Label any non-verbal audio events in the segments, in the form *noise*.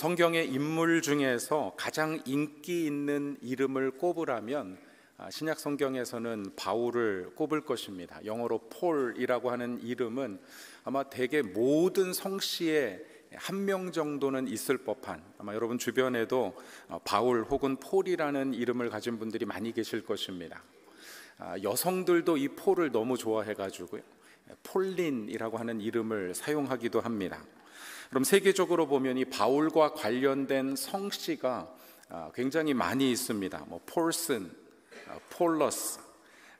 성경의 인물 중에서 가장 인기 있는 이름을 꼽으라면 아, 신약 성경에서는 바울을 꼽을 것입니다. 영어로 폴이라고 하는 이름은 아마 대개 모든 성씨에 한 명 정도는 있을 법한 아마 여러분 주변에도 어, 바울 혹은 폴이라는 이름을 가진 분들이 많이 계실 것입니다. 아, 여성들도 이 폴을 너무 좋아해가지고 폴린이라고 하는 이름을 사용하기도 합니다. 그럼 세계적으로 보면 이 바울과 관련된 성씨가 아, 굉장히 많이 있습니다. 뭐 폴슨, 아, 폴러스,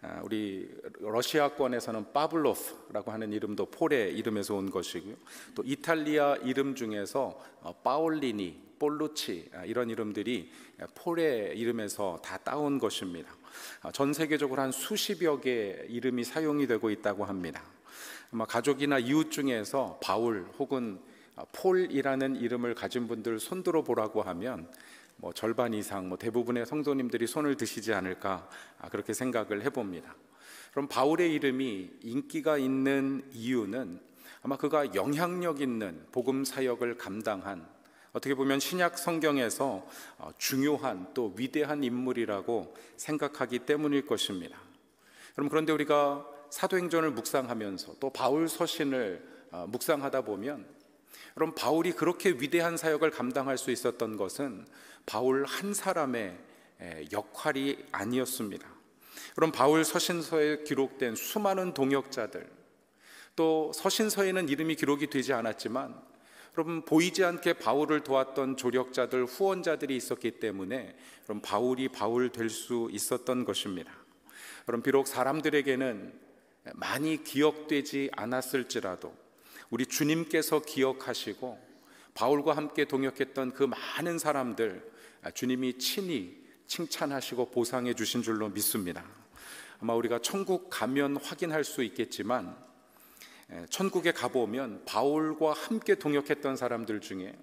아, 우리 러시아권에서는 파블로프라고 하는 이름도 폴의 이름에서 온 것이고요. 또 이탈리아 이름 중에서 어, 파올리니, 볼루치 이런 이름들이 폴의 이름에서 다 따온 것입니다. 전 세계적으로 한 수십여 개 이름이 사용이 되고 있다고 합니다. 아마 가족이나 이웃 중에서 바울 혹은 아, 폴이라는 이름을 가진 분들 손들어 보라고 하면 뭐 절반 이상 뭐 대부분의 성도님들이 손을 드시지 않을까 아, 그렇게 생각을 해봅니다. 그럼 바울의 이름이 인기가 있는 이유는 아마 그가 영향력 있는 복음 사역을 감당한 어떻게 보면 신약 성경에서 어, 중요한 또 위대한 인물이라고 생각하기 때문일 것입니다. 그럼 그런데 우리가 사도행전을 묵상하면서 또 바울 서신을 어, 묵상하다 보면 그럼 바울이 그렇게 위대한 사역을 감당할 수 있었던 것은 바울 한 사람의 역할이 아니었습니다. 그럼 바울 서신서에 기록된 수많은 동역자들 또 서신서에는 이름이 기록이 되지 않았지만 여러 보이지 않게 바울을 도왔던 조력자들 후원자들이 있었기 때문에 그럼 바울이 바울 될 수 있었던 것입니다. 그럼 비록 사람들에게는 많이 기억되지 않았을지라도 우리 주님께서 기억하시고 바울과 함께 동역했던 그 많은 사람들 아, 주님이 친히 칭찬하시고 보상해 주신 줄로 믿습니다. 아마 우리가 천국 가면 확인할 수 있겠지만 천국에 가보면 바울과 함께 동역했던 사람들 중에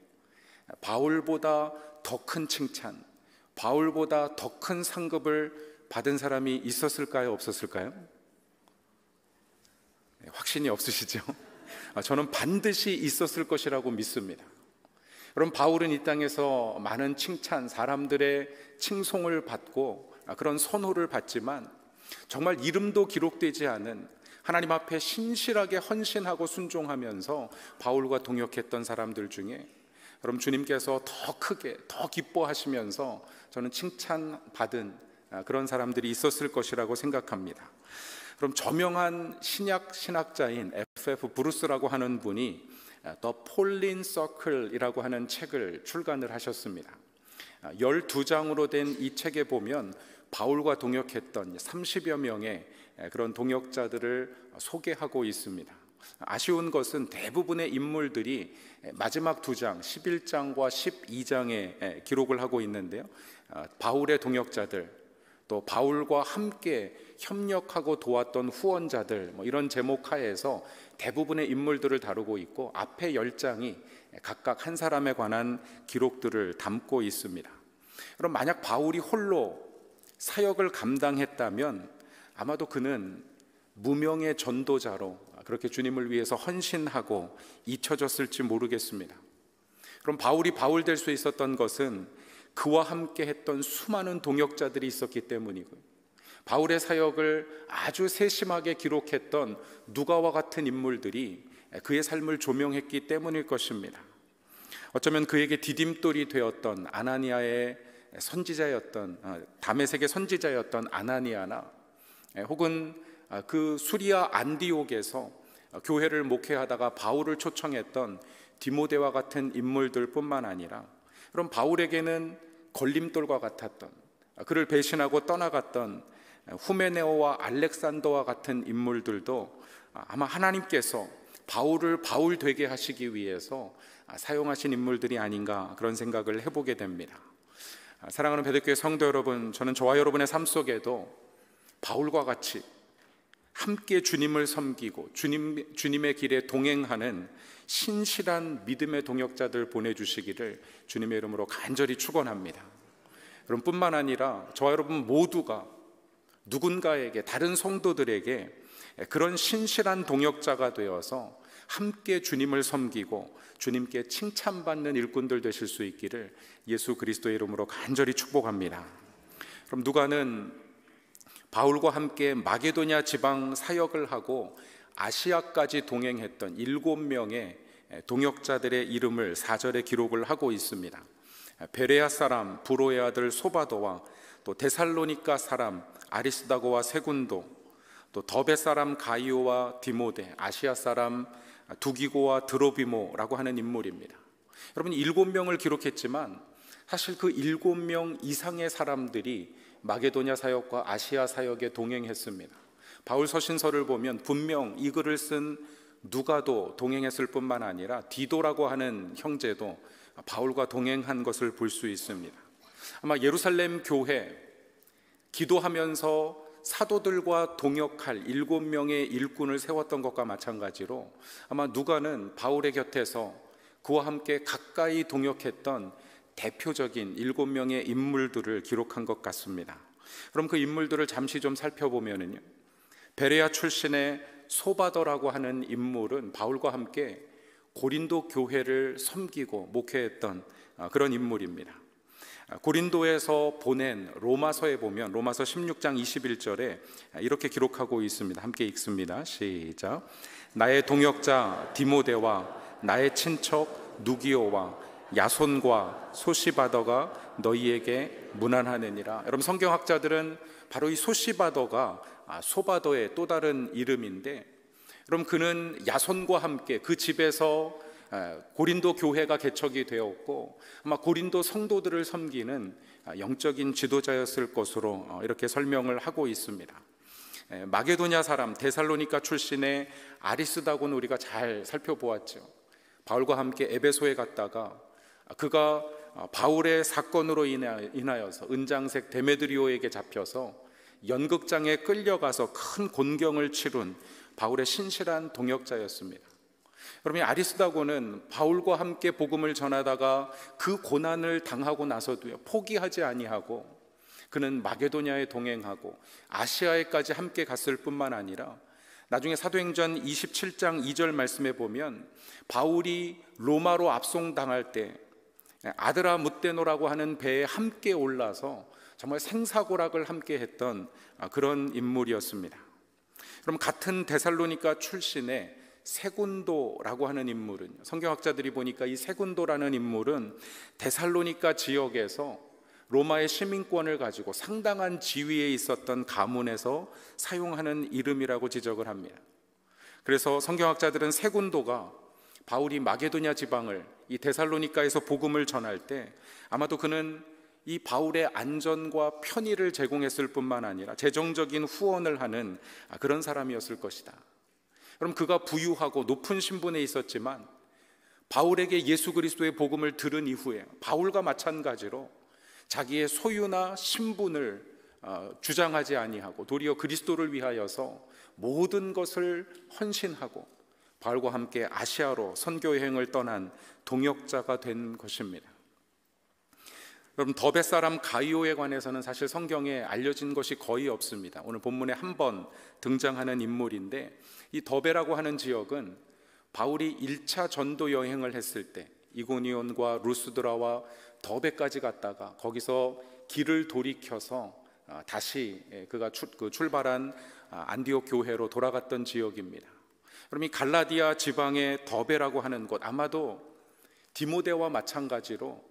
바울보다 더 큰 칭찬, 바울보다 더 큰 상급을 받은 사람이 있었을까요? 없었을까요? 네, 확신이 없으시죠? *laughs* 아, 저는 반드시 있었을 것이라고 믿습니다. 그럼 바울은 이 땅에서 많은 칭찬, 사람들의 칭송을 받고 아, 그런 선호를 받지만 정말 이름도 기록되지 않은 하나님 앞에 신실하게 헌신하고 순종하면서 바울과 동역했던 사람들 중에 그럼 주님께서 더 크게 더 기뻐하시면서 저는 칭찬받은 아, 그런 사람들이 있었을 것이라고 생각합니다. 그럼 저명한 신약 신학자인 F.F. 브루스라고 하는 분이 아, 더 폴린 서클이라고 하는 책을 출간을 하셨습니다. 12장으로 아, 된이 책에 보면 바울과 동역했던 30여 명의 아, 그런 동역자들을 소개하고 있습니다. 아쉬운 것은 대부분의 인물들이 마지막 두 장, 11장과 12장에 기록을 하고 있는데요. 바울의 동역자들, 또 바울과 함께 협력하고 도왔던 후원자들 뭐 이런 제목 하에서 대부분의 인물들을 다루고 있고 앞에 열 장이 각각 한 사람에 관한 기록들을 담고 있습니다. 그럼 만약 바울이 홀로 사역을 감당했다면 아마도 그는 무명의 전도자로 그렇게 주님을 위해서 헌신하고 잊혀졌을지 모르겠습니다. 그럼 바울이 바울 될 수 있었던 것은 그와 함께 했던 수많은 동역자들이 있었기 때문이고요. 바울의 사역을 아주 세심하게 기록했던 누가와 같은 인물들이 그의 삶을 조명했기 때문일 것입니다. 어쩌면 그에게 디딤돌이 되었던 아나니아의 선지자였던 어, 담에색의 선지자였던 아나니아나 혹은 아, 그 수리아 안디옥에서 어, 교회를 목회하다가 바울을 초청했던 디모데와 같은 인물들뿐만 아니라 그럼 바울에게는 걸림돌과 같았던 아, 그를 배신하고 떠나갔던 후메네오와 알렉산더와 같은 인물들도 아마 하나님께서 바울을 바울 되게 하시기 위해서 사용하신 인물들이 아닌가 그런 생각을 해보게 됩니다. 사랑하는 베드교의 성도 여러분, 저는 저와 여러분의 삶 속에도 바울과 같이 함께 주님을 섬기고 주님 주님의 길에 동행하는 신실한 믿음의 동역자들 보내주시기를 주님의 이름으로 간절히 축원합니다. 여러분뿐만 아니라 저와 여러분 모두가 누군가에게 다른 성도들에게 그런 신실한 동역자가 되어서 함께 주님을 섬기고 주님께 칭찬받는 일꾼들 되실 수 있기를 예수 그리스도의 이름으로 간절히 축복합니다. 그럼 누가는 바울과 함께 마게도냐 지방 사역을 하고 아시아까지 동행했던 일곱 명의 동역자들의 이름을 사절에 기록을 하고 있습니다. 베레아 사람 부로의 아들 소바도와 또 데살로니카 사람 아리스다고와 세군도 또 더베 사람 가이오와 디모데 아시아 사람 두기고와 드로비모라고 하는 인물입니다. 여러분 일곱 명을 기록했지만 사실 그 일곱 명 이상의 사람들이 마게도냐 사역과 아시아 사역에 동행했습니다. 바울 서신서를 보면 분명 이 글을 쓴 누가도 동행했을 뿐만 아니라 디도라고 하는 형제도 바울과 동행한 것을 볼 수 있습니다. 아마 예루살렘 교회 기도하면서 사도들과 동역할 일곱 명의 일꾼을 세웠던 것과 마찬가지로 아마 누가는 바울의 곁에서 그와 함께 가까이 동역했던 대표적인 일곱 명의 인물들을 기록한 것 같습니다. 그럼 그 인물들을 잠시 좀 살펴보면은요. 베레아 출신의 소바더라고 하는 인물은 바울과 함께 고린도 교회를 섬기고 목회했던 아, 그런 인물입니다. 고린도에서 보낸 로마서에 보면 로마서 16장 21절에 이렇게 기록하고 있습니다. 함께 읽습니다. 시작. 나의 동역자 디모데와 나의 친척 누기오와 야손과 소시바더가 너희에게 무난하느니라. 여러분 성경학자들은 바로 이 소시바더가 아, 소바더의 또 다른 이름인데 그럼 그는 야손과 함께 그 집에서 예, 고린도 교회가 개척이 되었고 아마 고린도 성도들을 섬기는 아, 영적인 지도자였을 것으로 어, 이렇게 설명을 하고 있습니다. 예, 마게도냐 사람 데살로니카 출신의 아리스다곤 우리가 잘 살펴보았죠. 바울과 함께 에베소에 갔다가 그가 어, 바울의 사건으로 인하여서 은장색 데메드리오에게 잡혀서 연극장에 끌려가서 큰 곤경을 치룬 바울의 신실한 동역자였습니다. 여러분 아리스다고는 바울과 함께 복음을 전하다가 그 고난을 당하고 나서도 포기하지 아니하고 그는 마게도냐에 동행하고 아시아에까지 함께 갔을 뿐만 아니라 나중에 사도행전 27장 2절 말씀에 보면 바울이 로마로 압송당할 때 아드라 무떼노라고 하는 배에 함께 올라서 정말 생사고락을 함께 했던 그런 인물이었습니다. 그럼 같은 데살로니가 출신의 세군도라고 하는 인물은 성경학자들이 보니까 이 세군도라는 인물은 데살로니카 지역에서 로마의 시민권을 가지고 상당한 지위에 있었던 가문에서 사용하는 이름이라고 지적을 합니다. 그래서 성경학자들은 세군도가 바울이 마게도냐 지방을 이 데살로니카에서 복음을 전할 때 아마도 그는 이 바울의 안전과 편의를 제공했을 뿐만 아니라 재정적인 후원을 하는 아, 그런 사람이었을 것이다. 여러분 그가 부유하고 높은 신분에 있었지만 바울에게 예수 그리스도의 복음을 들은 이후에 바울과 마찬가지로 자기의 소유나 신분을 어, 주장하지 아니하고 도리어 그리스도를 위하여서 모든 것을 헌신하고 바울과 함께 아시아로 선교 여행을 떠난 동역자가 된 것입니다. 여러분 더베 사람 가이오에 관해서는 사실 성경에 알려진 것이 거의 없습니다. 오늘 본문에 한 번 등장하는 인물인데 이 더베라고 하는 지역은 바울이 1차 전도 여행을 했을 때 이고니온과 루스드라와 더베까지 갔다가 거기서 길을 돌이켜서 아, 다시 예, 그가 그 출발한 아, 안디옥 교회로 돌아갔던 지역입니다. 그럼 이 갈라디아 지방의 더베라고 하는 곳 아마도 디모데와 마찬가지로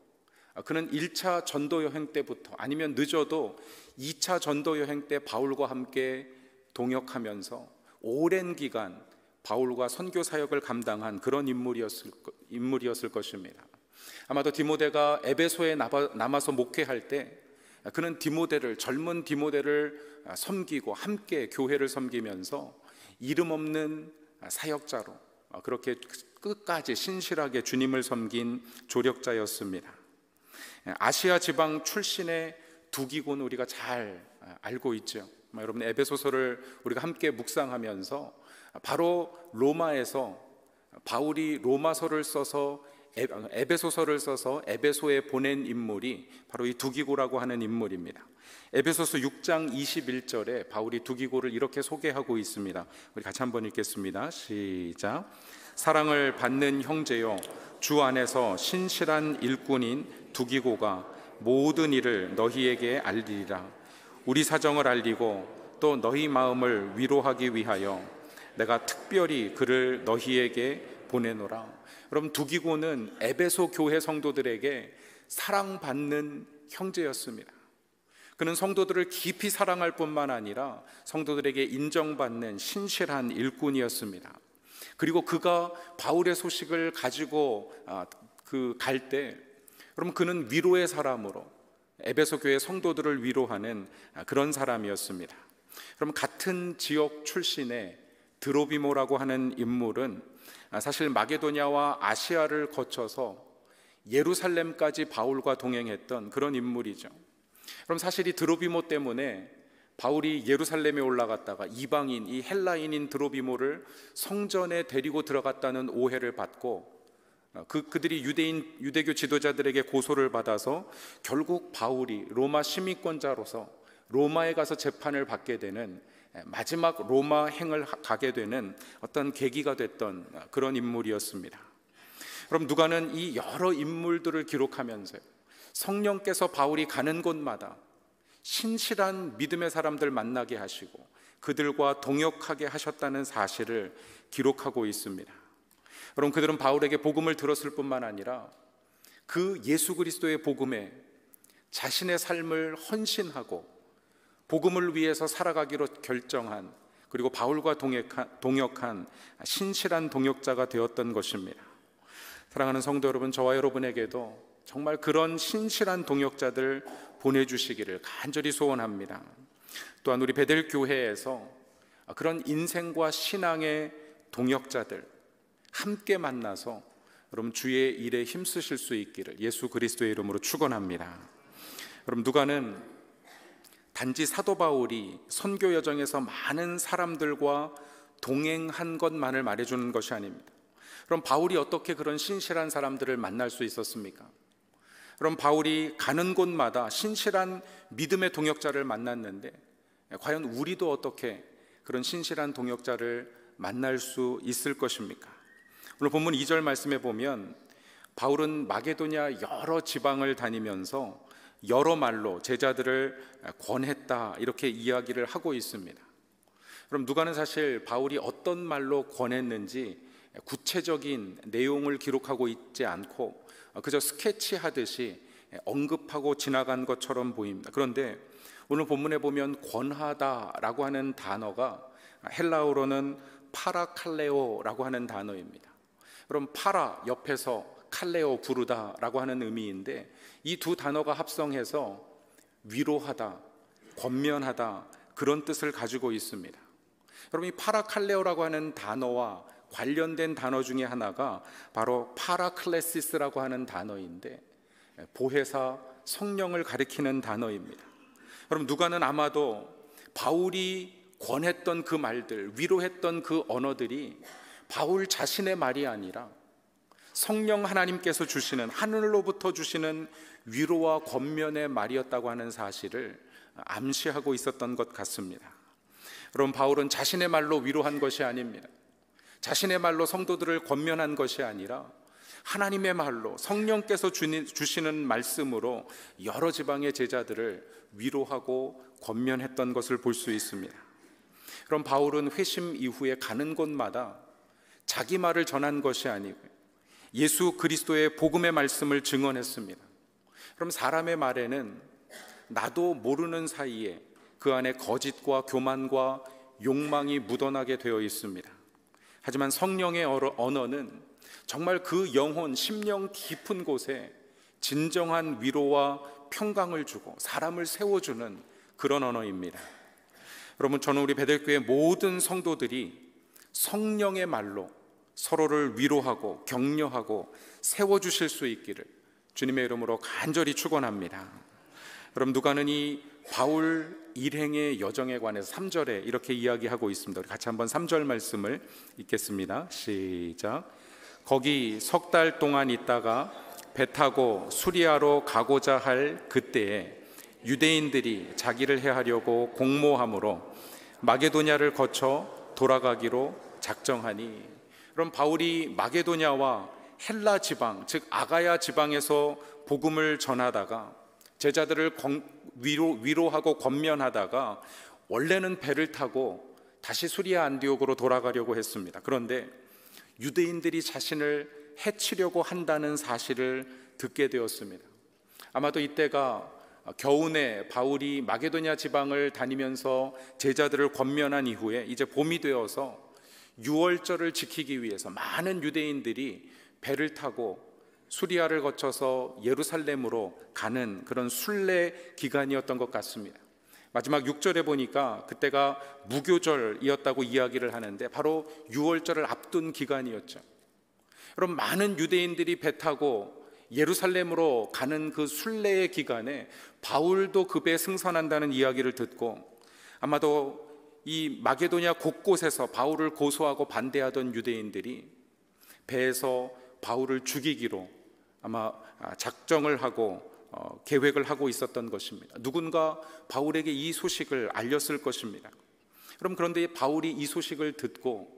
아, 그는 1차 전도 여행 때부터 아니면 늦어도 2차 전도 여행 때 바울과 함께 동역하면서 오랜 기간 바울과 선교 사역을 감당한 그런 인물이었을, 인물이었을 것입니다. 아마도 디모데가 에베소에 남아서 목회할 때 그는 디모데를 젊은 디모데를 섬기고 함께 교회를 섬기면서 이름 없는 사역자로 그렇게 끝까지 신실하게 주님을 섬긴 조력자였습니다. 예, 아시아 지방 출신의 두기곤 우리가 잘 아, 알고 있죠. 뭐 여러분 에베소서를 우리가 함께 묵상하면서 바로 로마에서 바울이 로마서를 써서 에베소서를 써서 에베소에 보낸 인물이 바로 이 두기고라고 하는 인물입니다. 에베소서 6장 21절에 바울이 두기고를 이렇게 소개하고 있습니다. 우리 같이 한번 읽겠습니다. 시작. 사랑을 받는 형제여 주 안에서 신실한 일꾼인 두기고가 모든 일을 너희에게 알리리라 우리 사정을 알리고 또 너희 마음을 위로하기 위하여 내가 특별히 그를 너희에게 보내노라 여러 두기고는 에베소 교회 성도들에게 사랑받는 형제였습니다 그는 성도들을 깊이 사랑할 뿐만 아니라 성도들에게 인정받는 신실한 일꾼이었습니다 그리고 그가 바울의 소식을 가지고 아, 그갈때 그럼 그는 위로의 사람으로 에베소 교회 성도들을 위로하는 아, 그런 사람이었습니다. 그럼 같은 지역 출신의 드로비모라고 하는 인물은 아, 사실 마게도냐와 아시아를 거쳐서 예루살렘까지 바울과 동행했던 그런 인물이죠. 그럼 사실 이 드로비모 때문에 바울이 예루살렘에 올라갔다가 이방인 이 헬라인인 드로비모를 성전에 데리고 들어갔다는 오해를 받고 어, 그 그들이 유대인 유대교 지도자들에게 고소를 받아서 결국 바울이 로마 시민권자로서 로마에 가서 재판을 받게 되는 마지막 로마 행을 가게 되는 어떤 계기가 됐던 어, 그런 인물이었습니다. 그럼 누가는 이 여러 인물들을 기록하면서 성령께서 바울이 가는 곳마다 신실한 믿음의 사람들 만나게 하시고 그들과 동역하게 하셨다는 사실을 기록하고 있습니다. 여러 그들은 바울에게 복음을 들었을 뿐만 아니라 그 예수 그리스도의 복음에 자신의 삶을 헌신하고 복음을 위해서 살아가기로 결정한 그리고 바울과 동역한 신실한 동역자가 되었던 것입니다. 사랑하는 성도 여러분, 저와 여러분에게도 정말 그런 신실한 동역자들 보내주시기를 간절히 소원합니다. 또한 우리 베델 교회에서 그런 인생과 신앙의 동역자들 함께 만나서 여러분 주의 일에 힘쓰실 수 있기를 예수 그리스도의 이름으로 축원합니다. 여러분 누가는 단지 사도 바울이 선교 여정에서 많은 사람들과 동행한 것만을 말해주는 것이 아닙니다. 그럼 바울이 어떻게 그런 신실한 사람들을 만날 수 있었습니까? 그럼 바울이 가는 곳마다 신실한 믿음의 동역자를 만났는데 예, 과연 우리도 어떻게 그런 신실한 동역자를 만날 수 있을 것입니까? 오늘 본문 2절 말씀에 보면 바울은 마게도냐 여러 지방을 다니면서 여러 말로 제자들을 예, 권했다 이렇게 이야기를 하고 있습니다. 그럼 누가는 사실 바울이 어떤 말로 권했는지 구체적인 내용을 기록하고 있지 않고 어, 그저 스케치하듯이 언급하고 지나간 것처럼 보입니다. 그런데 오늘 본문에 보면 권하다라고 하는 단어가 헬라어로는 파라칼레오라고 하는 단어입니다. 그럼 파라 옆에서 칼레오 부르다라고 하는 의미인데 이 두 단어가 합성해서 위로하다, 권면하다 그런 뜻을 가지고 있습니다. 여러분 이 파라칼레오라고 하는 단어와 관련된 단어 중에 하나가 바로 파라클레시스라고 하는 단어인데 보혜사 성령을 가리키는 단어입니다. 여러분 누가는 아마도 바울이 권했던 그 말들, 위로했던 그 언어들이 바울 자신의 말이 아니라 성령 하나님께서 주시는 하늘로부터 주시는 위로와 권면의 말이었다고 하는 사실을 암시하고 있었던 것 같습니다. 그럼 바울은 자신의 말로 위로한 것이 아닙니다. 자신의 말로 성도들을 권면한 것이 아니라 하나님의 말로 성령께서 주시는 말씀으로 여러 지방의 제자들을 위로하고 권면했던 것을 볼 수 있습니다. 그럼 바울은 회심 이후에 가는 곳마다 자기 말을 전한 것이 아니고 예수 그리스도의 복음의 말씀을 증언했습니다. 그럼 사람의 말에는 나도 모르는 사이에 그 안에 거짓과 교만과 욕망이 묻어나게 되어 있습니다. 하지만 성령의 언어는 정말 그 영혼, 심령 깊은 곳에 진정한 위로와 평강을 주고 사람을 세워주는 그런 언어입니다. 여러분, 저는 우리 베들교의 모든 성도들이 성령의 말로 서로를 위로하고 격려하고 세워주실 수 있기를 주님의 이름으로 간절히 축원합니다. 그럼 누가는 이 바울 일행의 여정에 관해서 3절에 이렇게 이야기하고 있습니다. 우리 같이 한번 3절 말씀을 읽겠습니다. 시작. 거기 석 달 동안 있다가 배 타고 수리아로 가고자 할 그때에 유대인들이 자기를 해하려고 공모함으로 마게도냐를 거쳐 돌아가기로 작정하니 그럼 바울이 마게도냐와 헬라 지방 즉 아가야 지방에서 복음을 전하다가 제자들을 위로, 위로하고 권면하다가 원래는 배를 타고 다시 수리아 안디옥으로 돌아가려고 했습니다. 그런데 유대인들이 자신을 해치려고 한다는 사실을 듣게 되었습니다. 아마도 이때가 겨우내 바울이 마게도냐 지방을 다니면서 제자들을 권면한 이후에 이제 봄이 되어서 유월절을 지키기 위해서 많은 유대인들이 배를 타고 수리아를 거쳐서 예루살렘으로 가는 그런 순례 기간이었던 것 같습니다. 마지막 6절에 보니까 그때가 무교절이었다고 이야기를 하는데 바로 6월절을 앞둔 기간이었죠. 여러분 많은 유대인들이 배 타고 예루살렘으로 가는 그 순례의 기간에 바울도 급에 그 승선한다는 이야기를 듣고 아마도 이 마게도냐 곳곳에서 바울을 고소하고 반대하던 유대인들이 배에서 바울을 죽이기로 아마 아, 작정을 하고 어, 계획을 하고 있었던 것입니다. 누군가 바울에게 이 소식을 알렸을 것입니다. 그럼 그런데 바울이 이 소식을 듣고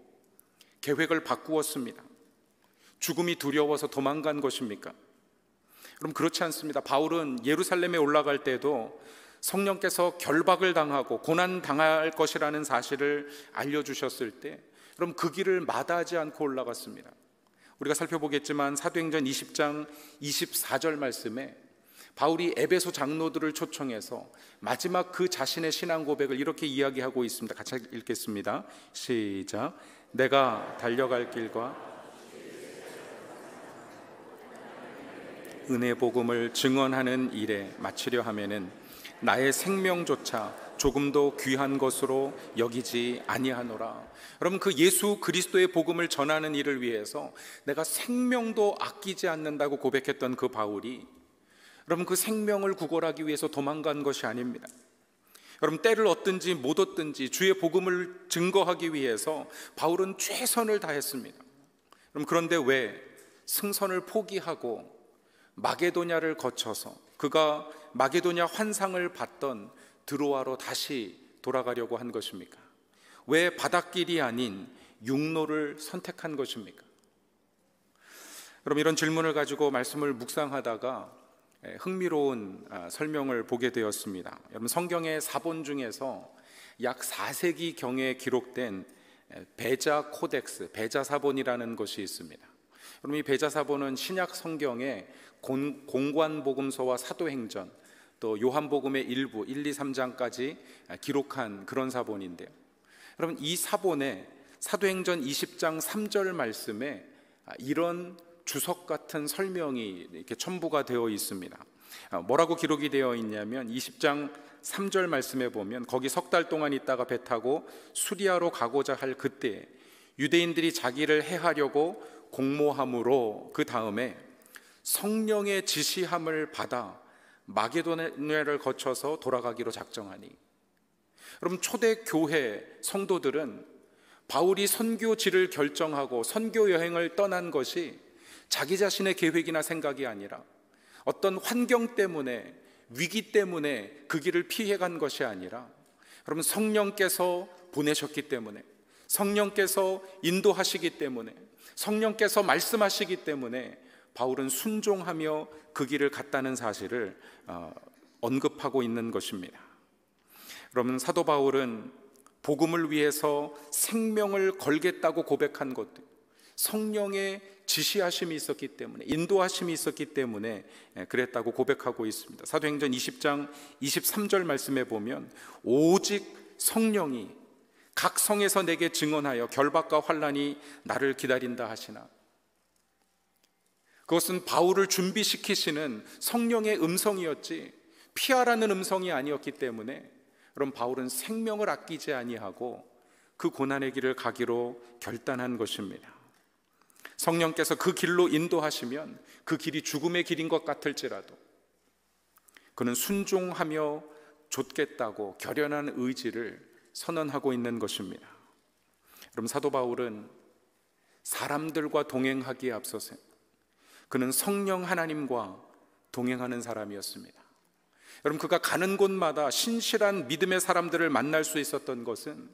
계획을 바꾸었습니다. 죽음이 두려워서 도망간 것입니까? 그럼 그렇지 않습니다. 바울은 예루살렘에 올라갈 때도 성령께서 결박을 당하고 고난 당할 것이라는 사실을 알려주셨을 때, 그럼 그 길을 마다하지 않고 올라갔습니다. 우리가 살펴보겠지만 사도행전 20장 24절 말씀에 바울이 에베소 장로들을 초청해서 마지막 그 자신의 신앙 고백을 이렇게 이야기하고 있습니다. 같이 읽겠습니다. 시작. 내가 달려갈 길과 은혜 복음을 증언하는 일에 마치려 하면은 나의 생명조차 조금도 귀한 것으로 여기지 아니하노라. 여러분 그 예수 그리스도의 복음을 전하는 일을 위해서 내가 생명도 아끼지 않는다고 고백했던 그 바울이 여러분 그 생명을 구걸하기 위해서 도망간 것이 아닙니다. 여러분 때를 얻든지 못 얻든지 주의 복음을 증거하기 위해서 바울은 최선을 다했습니다. 그럼 그런데 왜 승선을 포기하고 마게도냐를 거쳐서 그가 마게도냐 환상을 봤던 드로아로 다시 돌아가려고 한 것입니까? 왜 바닷길이 아닌 육로를 선택한 것입니까? 그럼 이런 질문을 가지고 말씀을 묵상하다가 흥미로운 아, 설명을 보게 되었습니다. 여러분 성경의 사본 중에서 약 4세기 경에 기록된 베자 코덱스, 베자 사본이라는 것이 있습니다. 그럼 이 베자 사본은 신약 성경의 공관복음서와 사도행전 또 요한복음의 일부 1, 2, 3장까지 기록한 그런 사본인데요. 여러분 이 사본에 사도행전 20장 3절 말씀에 이런 주석 같은 설명이 이렇게 첨부가 되어 있습니다. 아, 뭐라고 기록이 되어 있냐면 20장 3절 말씀에 보면 거기 석 달 동안 있다가 배 타고 수리아로 가고자 할 그때 유대인들이 자기를 해하려고 공모함으로 그 다음에 성령의 지시함을 받아 마게도네를 거쳐서 돌아가기로 작정하니 그럼 초대 교회 성도들은 바울이 선교지를 결정하고 선교 여행을 떠난 것이 자기 자신의 계획이나 생각이 아니라 어떤 환경 때문에 위기 때문에 그 길을 피해 간 것이 아니라 그럼 성령께서 보내셨기 때문에 성령께서 인도하시기 때문에 성령께서 말씀하시기 때문에 바울은 순종하며 그 길을 갔다는 사실을 어, 언급하고 있는 것입니다. 그러면 사도 바울은 복음을 위해서 생명을 걸겠다고 고백한 것도 성령의 지시하심이 있었기 때문에 인도하심이 있었기 때문에 예, 그랬다고 고백하고 있습니다. 사도행전 20장 23절 말씀에 보면 오직 성령이 각 성에서 내게 증언하여 결박과 환란이 나를 기다린다 하시나 그것은 바울을 준비시키시는 성령의 음성이었지 피하라는 음성이 아니었기 때문에 그럼 바울은 생명을 아끼지 아니하고 그 고난의 길을 가기로 결단한 것입니다. 성령께서 그 길로 인도하시면 그 길이 죽음의 길인 것 같을지라도 그는 순종하며 줬겠다고 결연한 의지를 선언하고 있는 것입니다. 그럼 사도 바울은 사람들과 동행하기에 앞서서 그는 성령 하나님과 동행하는 사람이었습니다. 여러분, 그가 가는 곳마다 신실한 믿음의 사람들을 만날 수 있었던 것은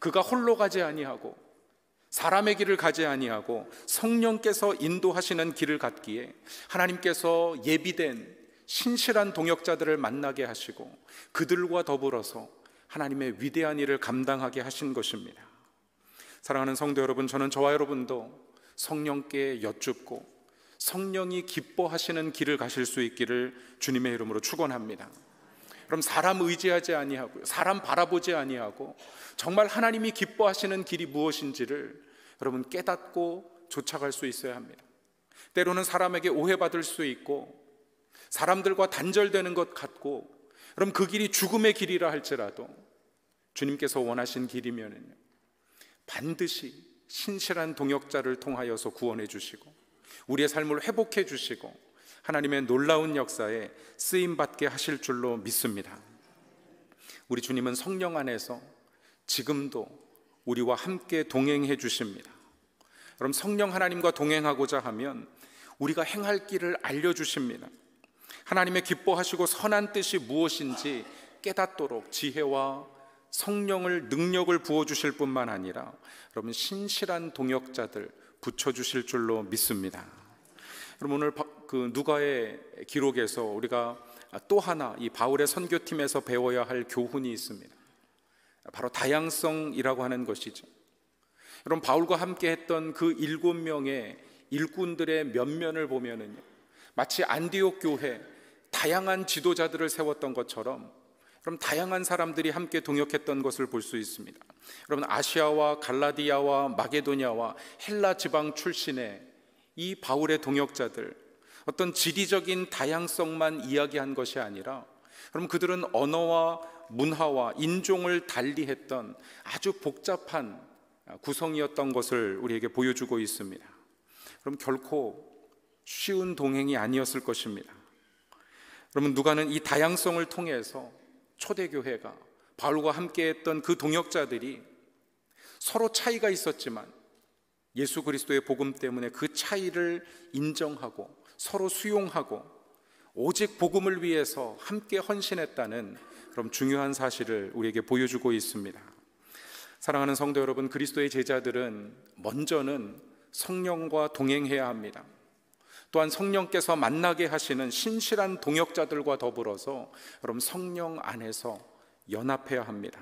그가 홀로 가지 아니하고 사람의 길을 가지 아니하고 성령께서 인도하시는 길을 갔기에 하나님께서 예비된 신실한 동역자들을 만나게 하시고 그들과 더불어서 하나님의 위대한 일을 감당하게 하신 것입니다. 사랑하는 성도 여러분, 저는 저와 여러분도 성령께 여쭙고 성령이 기뻐하시는 길을 가실 수 있기를 주님의 이름으로 축원합니다. 그럼 사람 의지하지 아니하고 사람 바라보지 아니하고 정말 하나님이 기뻐하시는 길이 무엇인지를 여러분 깨닫고 쫓아갈 수 있어야 합니다. 때로는 사람에게 오해받을 수 있고 사람들과 단절되는 것 같고 그럼 그 길이 죽음의 길이라 할지라도 주님께서 원하신 길이면은요. 반드시 신실한 동역자를 통하여서 구원해 주시고 우리의 삶을 회복해 주시고 하나님의 놀라운 역사에 쓰임 받게 하실 줄로 믿습니다. 우리 주님은 성령 안에서 지금도 우리와 함께 동행해 주십니다. 그럼 성령 하나님과 동행하고자 하면 우리가 행할 길을 알려 주십니다. 하나님의 기뻐하시고 선한 뜻이 무엇인지 깨닫도록 지혜와 성령을 능력을 부어 주실 뿐만 아니라 여러분 신실한 동역자들 붙여주실 줄로 믿습니다. 여러 오늘 그 누가의 기록에서 우리가 또 하나 이 바울의 선교팀에서 배워야 할 교훈이 있습니다. 바로 다양성이라고 하는 것이죠. 여러 바울과 함께 했던 그 일곱 명의 일꾼들의 면면을 보면은요. 마치 안디옥 교회 다양한 지도자들을 세웠던 것처럼 그럼 다양한 사람들이 함께 동역했던 것을 볼 수 있습니다. 여러분 아시아와 갈라디아와 마게도냐와 헬라 지방 출신의 이 바울의 동역자들 어떤 지리적인 다양성만 이야기한 것이 아니라 그럼 그들은 언어와 문화와 인종을 달리했던 아주 복잡한 구성이었던 것을 우리에게 보여주고 있습니다. 그럼 결코 쉬운 동행이 아니었을 것입니다. 그러면 누가는 이 다양성을 통해서 초대교회가 바울과 함께했던 그 동역자들이 서로 차이가 있었지만 예수 그리스도의 복음 때문에 그 차이를 인정하고 서로 수용하고 오직 복음을 위해서 함께 헌신했다는 그런 중요한 사실을 우리에게 보여주고 있습니다. 사랑하는 성도 여러분, 그리스도의 제자들은 먼저는 성령과 동행해야 합니다. 또한 성령께서 만나게 하시는 신실한 동역자들과 더불어서 여러분 성령 안에서 연합해야 합니다.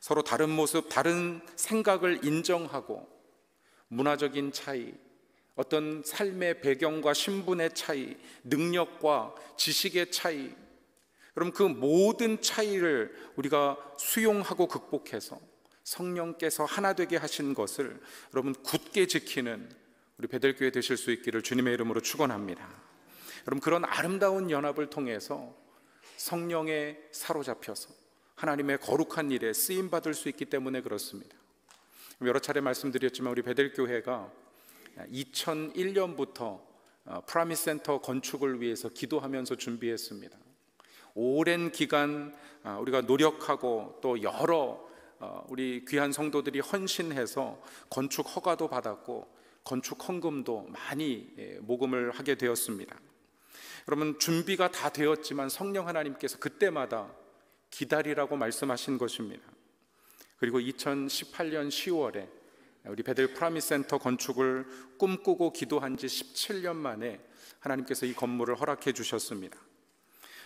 서로 다른 모습, 다른 생각을 인정하고 문화적인 차이, 어떤 삶의 배경과 신분의 차이, 능력과 지식의 차이, 그럼 그 모든 차이를 우리가 수용하고 극복해서 성령께서 하나 되게 하신 것을 여러분 굳게 지키는 우리 베델교회 되실 수 있기를 주님의 이름으로 축원합니다. 여러분 그런 아름다운 연합을 통해서 성령에 사로잡혀서 하나님의 거룩한 일에 쓰임 받을 수 있기 때문에 그렇습니다. 여러 차례 말씀드렸지만 우리 베델교회가 2001년부터 어, 프라미 센터 건축을 위해서 기도하면서 준비했습니다. 오랜 기간 어, 우리가 노력하고 또 여러 어, 우리 귀한 성도들이 헌신해서 건축 허가도 받았고 건축 헌금도 많이 예, 모금을 하게 되었습니다. 여러분 준비가 다 되었지만 성령 하나님께서 그때마다 기다리라고 말씀하신 것입니다. 그리고 2018년 10월에 우리 베델 프라미 센터 건축을 꿈꾸고 기도한 지 17년 만에 하나님께서 이 건물을 허락해 주셨습니다.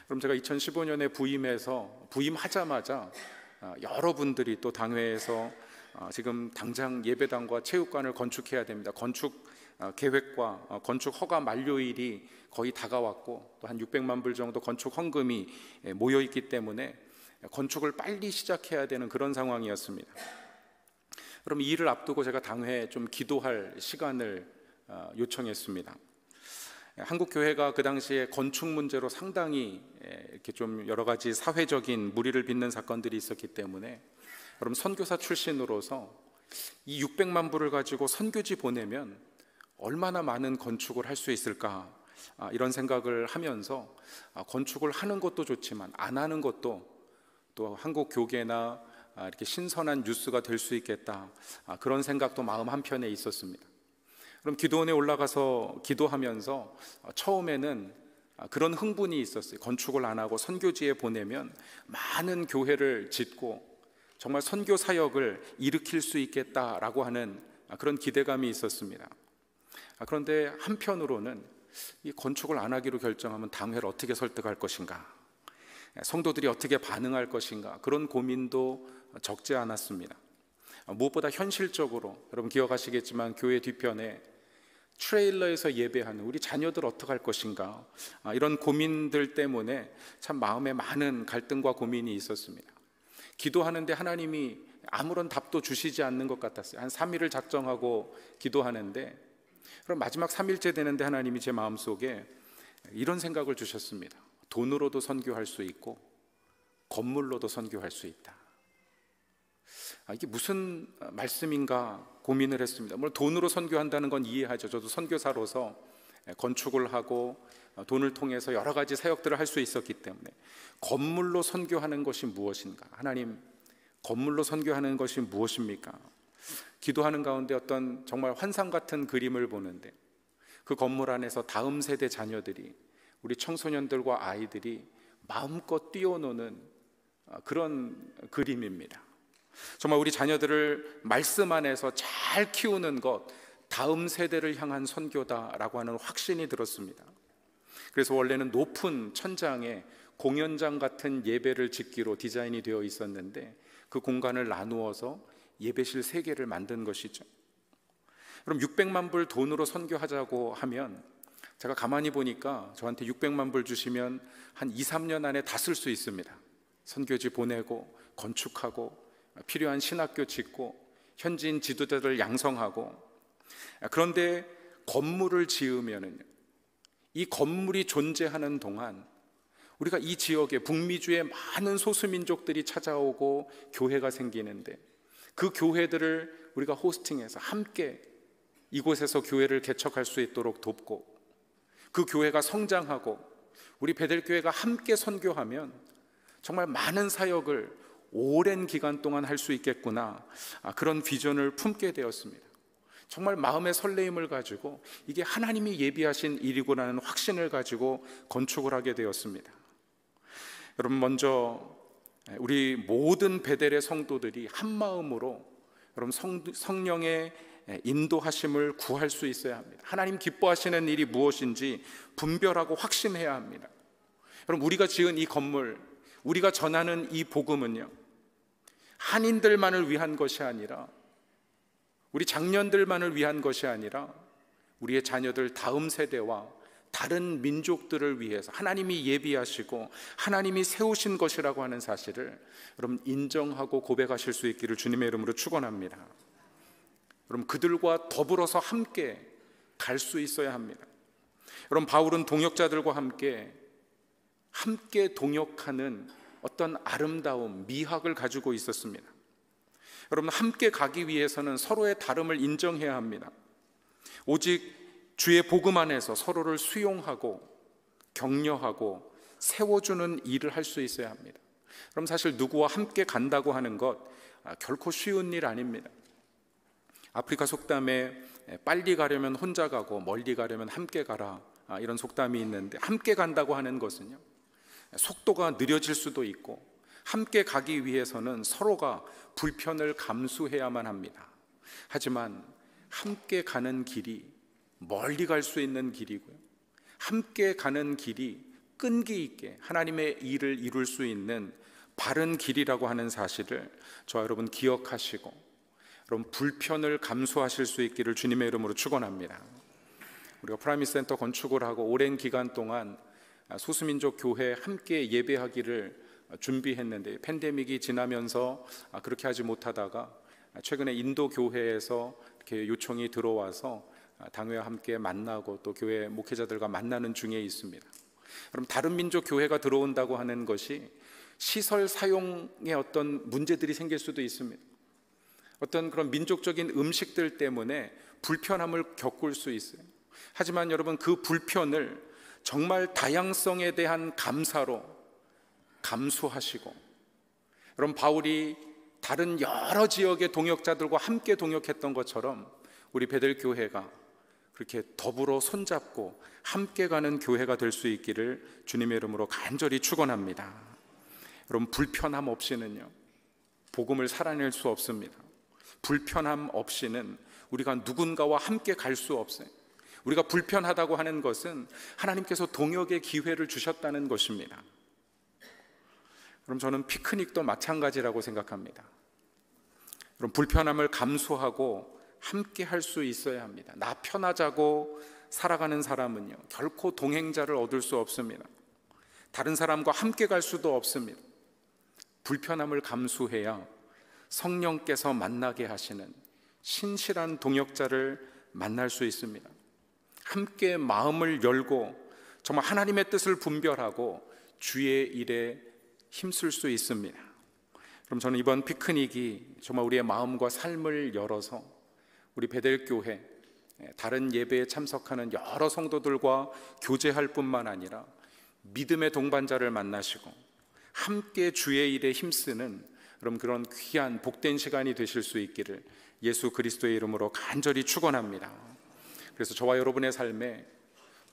그럼 제가 2015년에 부임해서 부임하자마자 아, 여러분들이 또 당회에서 어, 지금 당장 예배당과 체육관을 건축해야 됩니다. 건축 어, 계획과 어, 건축 허가 만료일이 거의 다가왔고 또 한 600만 불 정도 건축 헌금이 예, 모여 있기 때문에 건축을 빨리 시작해야 되는 그런 상황이었습니다. 그럼 이 일을 앞두고 제가 당회에 좀 기도할 시간을 요청했습니다. 예, 한국 교회가 그 당시에 건축 문제로 상당히 예, 이렇게 좀 여러 가지 사회적인 무리를 빚는 사건들이 있었기 때문에 여러분 선교사 출신으로서 이 600만 불을 가지고 선교지 보내면 얼마나 많은 건축을 할 수 있을까 아, 이런 생각을 하면서 아, 건축을 하는 것도 좋지만 안 하는 것도 또 한국 교계나 아, 이렇게 신선한 뉴스가 될 수 있겠다 아, 그런 생각도 마음 한편에 있었습니다. 그럼 기도원에 올라가서 기도하면서 아, 처음에는 아, 그런 흥분이 있었어요. 건축을 안 하고 선교지에 보내면 많은 교회를 짓고 정말 선교 사역을 일으킬 수 있겠다라고 하는 그런 기대감이 있었습니다. 아, 그런데 한편으로는 이 건축을 안 하기로 결정하면 당회를 어떻게 설득할 것인가, 성도들이 어떻게 반응할 것인가 그런 고민도 적지 않았습니다. 아, 무엇보다 현실적으로 여러분 기억하시겠지만 교회 뒤편에 트레일러에서 예배하는 우리 자녀들 어떡할 것인가 아, 이런 고민들 때문에 참 마음에 많은 갈등과 고민이 있었습니다. 기도하는데 하나님이 아무런 답도 주시지 않는 것 같았어요. 한 3일을 작정하고 기도하는데 그럼 마지막 3일째 되는데 하나님이 제 마음속에 이런 생각을 주셨습니다. 돈으로도 선교할 수 있고 건물로도 선교할 수 있다. 아, 이게 무슨 말씀인가 고민을 했습니다. 물론 돈으로 선교한다는 건 이해하죠. 저도 선교사로서 건축을 하고 어, 돈을 통해서 여러 가지 사역들을 할 수 있었기 때문에 건물로 선교하는 것이 무엇인가? 하나님, 건물로 선교하는 것이 무엇입니까? 기도하는 가운데 어떤 정말 환상 같은 그림을 보는데 그 건물 안에서 다음 세대 자녀들이 우리 청소년들과 아이들이 마음껏 뛰어노는 어, 그런 그림입니다. 정말 우리 자녀들을 말씀 안에서 잘 키우는 것, 다음 세대를 향한 선교다라고 하는 확신이 들었습니다. 그래서 원래는 높은 천장에 공연장 같은 예배를 짓기로 디자인이 되어 있었는데 그 공간을 나누어서 예배실 세 개를 만든 것이죠. 그럼 600만 불 돈으로 선교하자고 하면 제가 가만히 보니까 저한테 600만 불 주시면 한 2, 3년 안에 다 쓸 수 있습니다. 선교지 보내고 건축하고 필요한 신학교 짓고 현지인 지도자들 양성하고 그런데 건물을 지으면은요. 이 건물이 존재하는 동안 우리가 이 지역에 북미주의 많은 소수민족들이 찾아오고 교회가 생기는데 그 교회들을 우리가 호스팅해서 함께 이곳에서 교회를 개척할 수 있도록 돕고 그 교회가 성장하고 우리 베델교회가 함께 선교하면 정말 많은 사역을 오랜 기간 동안 할 수 있겠구나 아, 그런 비전을 품게 되었습니다. 정말 마음의 설레임을 가지고 이게 하나님이 예비하신 일이고나는 확신을 가지고 건축을 하게 되었습니다. 여러분 먼저 우리 모든 베델의 성도들이 한 마음으로 여러분 성, 성령의 인도하심을 구할 수 있어야 합니다. 하나님 기뻐하시는 일이 무엇인지 분별하고 확신해야 합니다. 여러분 우리가 지은 이 건물, 우리가 전하는 이 복음은요. 한인들만을 위한 것이 아니라 우리 장년들만을 위한 것이 아니라 우리의 자녀들 다음 세대와 다른 민족들을 위해서 하나님이 예비하시고 하나님이 세우신 것이라고 하는 사실을 여러분 인정하고 고백하실 수 있기를 주님의 이름으로 축원합니다. 여러분 그들과 더불어서 함께 갈 수 있어야 합니다. 여러분 바울은 동역자들과 함께 함께 동역하는 어떤 아름다움, 미학을 가지고 있었습니다. 여러분 함께 가기 위해서는 서로의 다름을 인정해야 합니다. 오직 주의 복음 안에서 서로를 수용하고 격려하고 세워주는 일을 할 수 있어야 합니다. 그럼 사실 누구와 함께 간다고 하는 것 아, 결코 쉬운 일 아닙니다. 아프리카 속담에 빨리 가려면 혼자 가고 멀리 가려면 함께 가라 아, 이런 속담이 있는데 함께 간다고 하는 것은요 속도가 느려질 수도 있고 함께 가기 위해서는 서로가 불편을 감수해야만 합니다. 하지만 함께 가는 길이 멀리 갈 수 있는 길이고요. 함께 가는 길이 끈기 있게 하나님의 일을 이룰 수 있는 바른 길이라고 하는 사실을 저 여러분 기억하시고 여러분 불편을 감수하실 수 있기를 주님의 이름으로 축원합니다. 우리가 프라미 센터 건축을 하고 오랜 기간 동안 소수민족 교회 함께 예배하기를 준비했는데 팬데믹이 지나면서 아, 그렇게 하지 못하다가 최근에 인도 교회에서 이렇게 요청이 들어와서 아, 당회와 함께 만나고 또 교회 목회자들과 만나는 중에 있습니다. 그럼 다른 민족 교회가 들어온다고 하는 것이 시설 사용에 어떤 문제들이 생길 수도 있습니다. 어떤 그런 민족적인 음식들 때문에 불편함을 겪을 수 있어요. 하지만 여러분 그 불편을 정말 다양성에 대한 감사로 감수하시고 여러분 바울이 다른 여러 지역의 동역자들과 함께 동역했던 것처럼 우리 베델 교회가 그렇게 더불어 손잡고 함께 가는 교회가 될 수 있기를 주님의 이름으로 간절히 축원합니다. 여러분 불편함 없이는요. 복음을 살아낼 수 없습니다. 불편함 없이는 우리가 누군가와 함께 갈 수 없어요. 우리가 불편하다고 하는 것은 하나님께서 동역의 기회를 주셨다는 것입니다. 그럼 저는 피크닉도 마찬가지라고 생각합니다. 그럼 불편함을 감수하고 함께 할 수 있어야 합니다. 나 편하자고 살아가는 사람은요, 결코 동행자를 얻을 수 없습니다. 다른 사람과 함께 갈 수도 없습니다. 불편함을 감수해야 성령께서 만나게 하시는 신실한 동역자를 만날 수 있습니다. 함께 마음을 열고 정말 하나님의 뜻을 분별하고 주의 일에 힘쓸 수 있습니다. 그럼 저는 이번 피크닉이 정말 우리의 마음과 삶을 열어서 우리 베델교회 예, 다른 예배에 참석하는 여러 성도들과 교제할 뿐만 아니라 믿음의 동반자를 만나시고 함께 주의 일에 힘쓰는 그럼 그런 귀한 복된 시간이 되실 수 있기를 예수 그리스도의 이름으로 간절히 축원합니다. 그래서 저와 여러분의 삶에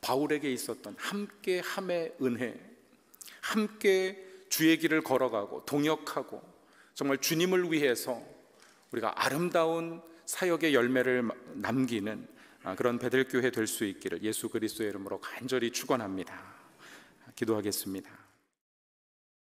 바울에게 있었던 함께 함의 은혜, 함께 주의 길을 걸어가고 동역하고 정말 주님을 위해서 우리가 아름다운 사역의 열매를 남기는 아, 그런 베들교회 될 수 있기를 예수 그리스도의 이름으로 간절히 축원합니다. 기도하겠습니다.